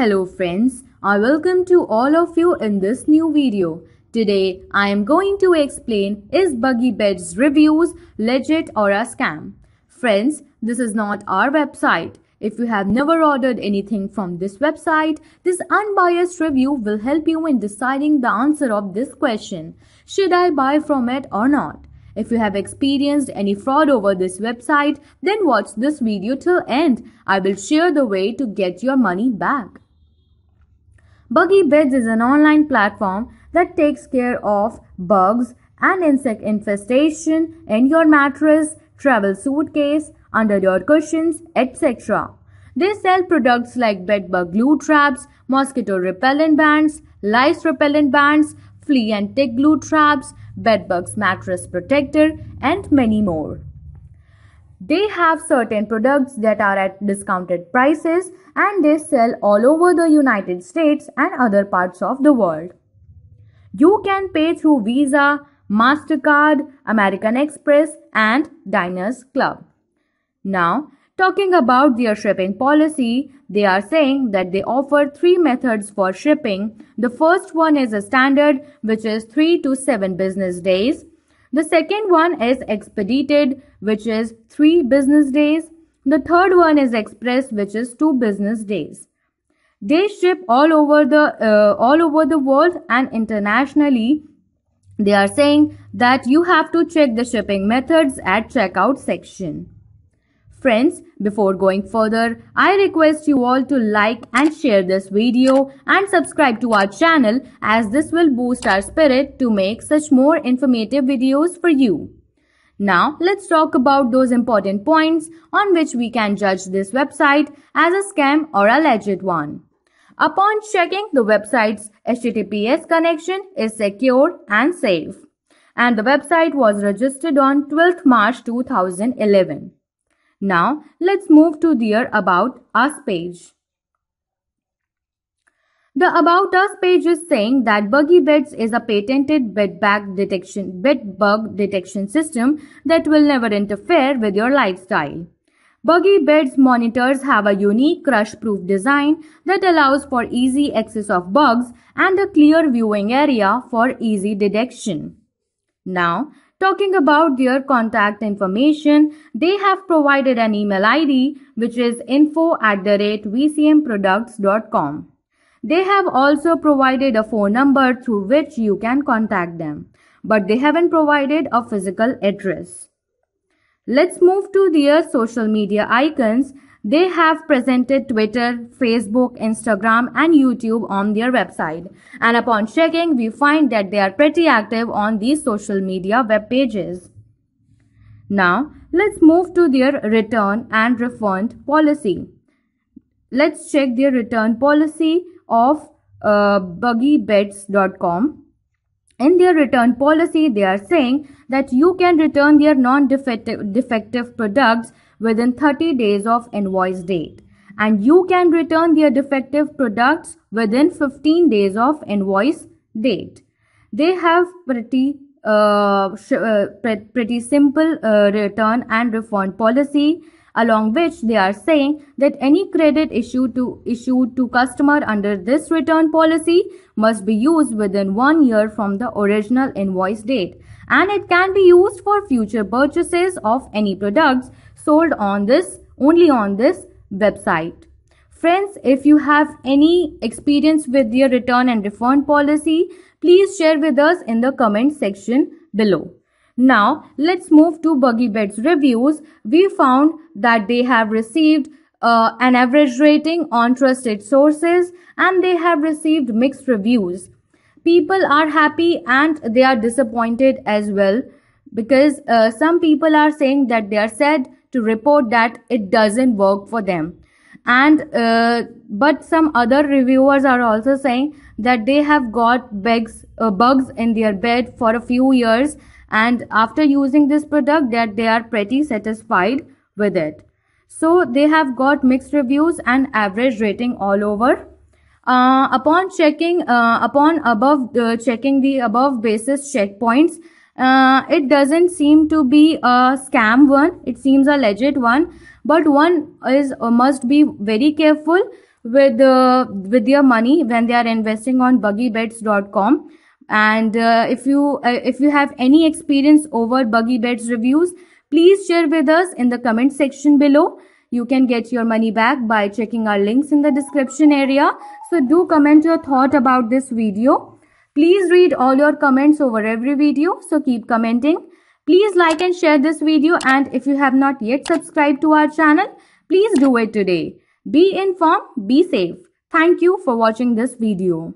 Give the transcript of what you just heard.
Hello friends, I welcome to all of you in this new video. Today, I am going to explain is buggy beds reviews legit or a scam. Friends, this is not our website. If you have never ordered anything from this website, this unbiased review will help you in deciding the answer of this question. Should I buy from it or not? If you have experienced any fraud over this website, then watch this video till end. I will share the way to get your money back. Beds is an online platform that takes care of bugs and insect infestation in your mattress, travel suitcase, under your cushions, etc. They sell products like bed bug glue traps, mosquito repellent bands, lice repellent bands, flea and tick glue traps, bed bugs mattress protector, and many more they have certain products that are at discounted prices and they sell all over the United States and other parts of the world. You can pay through Visa, MasterCard, American Express, and Diners Club. Now, talking about their shipping policy, they are saying that they offer three methods for shipping. The first one is a standard, which is three to seven business days. The second one is expedited, which is three business days. The third one is express, which is two business days. They ship all over the uh, all over the world and internationally. They are saying that you have to check the shipping methods at checkout section. Friends, before going further, I request you all to like and share this video and subscribe to our channel as this will boost our spirit to make such more informative videos for you. Now, let's talk about those important points on which we can judge this website as a scam or a legit one. Upon checking, the website's HTTPS connection is secure and safe. And the website was registered on 12th March 2011. Now let's move to their About Us page. The About Us page is saying that Buggy Beds is a patented bed bug detection, bed bug detection system that will never interfere with your lifestyle. Buggy Beds monitors have a unique crush-proof design that allows for easy access of bugs and a clear viewing area for easy detection. Now, Talking about their contact information, they have provided an email ID which is info at the rate vcmproducts.com. They have also provided a phone number through which you can contact them, but they haven't provided a physical address. Let's move to their social media icons they have presented Twitter, Facebook, Instagram and YouTube on their website. And upon checking, we find that they are pretty active on these social media web pages. Now, let's move to their return and refund policy. Let's check their return policy of uh, buggybets.com. In their return policy, they are saying that you can return their non-defective products within 30 days of invoice date and you can return their defective products within 15 days of invoice date. They have pretty uh, uh, pretty simple uh, return and refund policy along which they are saying that any credit issued to issued to customer under this return policy must be used within 1 year from the original invoice date and it can be used for future purchases of any products sold on this only on this website Friends, if you have any experience with your return and refund policy, please share with us in the comment section below. Now let's move to buggy beds reviews. We found that they have received uh, an average rating on trusted sources and they have received mixed reviews. People are happy and they are disappointed as well because uh, some people are saying that they are said to report that it doesn't work for them and uh, but some other reviewers are also saying that they have got bugs uh, bugs in their bed for a few years and after using this product that they are pretty satisfied with it so they have got mixed reviews and average rating all over uh, upon checking uh, upon above uh, checking the above basis checkpoints uh, it doesn't seem to be a scam one it seems a legit one but one is uh, must be very careful with uh, with their money when they are investing on buggybeds.com. And uh, if you uh, if you have any experience over buggy beds reviews, please share with us in the comment section below. You can get your money back by checking our links in the description area. So do comment your thought about this video. Please read all your comments over every video. So keep commenting. Please like and share this video. And if you have not yet subscribed to our channel, please do it today. Be informed, be safe. Thank you for watching this video.